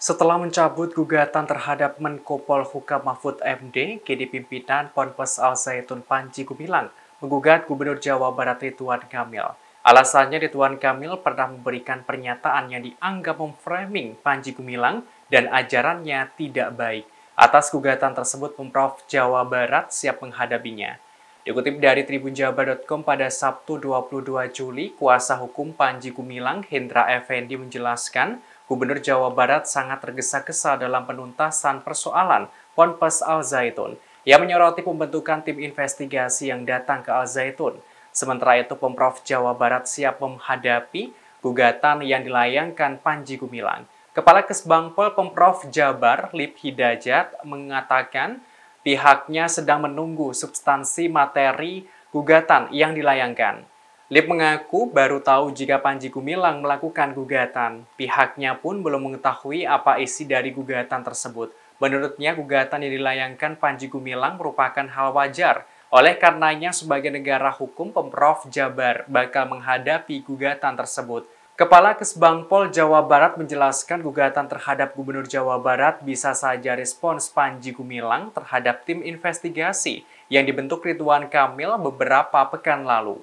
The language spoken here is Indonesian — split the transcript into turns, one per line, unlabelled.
Setelah mencabut gugatan terhadap Menko Polhuka Mahfud MD, kini pimpinan Ponpes Al Zaitun Panji Gumilang menggugat Gubernur Jawa Barat Ridwan Kamil. Alasannya Ridwan Kamil pernah memberikan pernyataan yang dianggap memframing Panji Gumilang dan ajarannya tidak baik. Atas gugatan tersebut, Pemprov Jawa Barat siap menghadapinya. Dikutip dari tribunjabar.com pada Sabtu 22 Juli, kuasa hukum Panji Gumilang, Hendra Effendi menjelaskan Gubernur Jawa Barat sangat tergesa-gesa dalam penuntasan persoalan Ponpes Al Zaitun. Ia menyoroti pembentukan tim investigasi yang datang ke Al Zaitun. Sementara itu, Pemprov Jawa Barat siap menghadapi gugatan yang dilayangkan Panji Gumilang. Kepala Kesbangpol Pemprov Jabar, Lip Hidajat, mengatakan pihaknya sedang menunggu substansi materi gugatan yang dilayangkan. Lip mengaku baru tahu jika Panji Gumilang melakukan gugatan. Pihaknya pun belum mengetahui apa isi dari gugatan tersebut. Menurutnya, gugatan yang dilayangkan Panji Gumilang merupakan hal wajar. Oleh karenanya, sebagai negara hukum, Pemprov Jabar bakal menghadapi gugatan tersebut. Kepala Kesbangpol Jawa Barat menjelaskan gugatan terhadap Gubernur Jawa Barat bisa saja respons Panji Gumilang terhadap tim investigasi yang dibentuk Ridwan Kamil beberapa pekan lalu.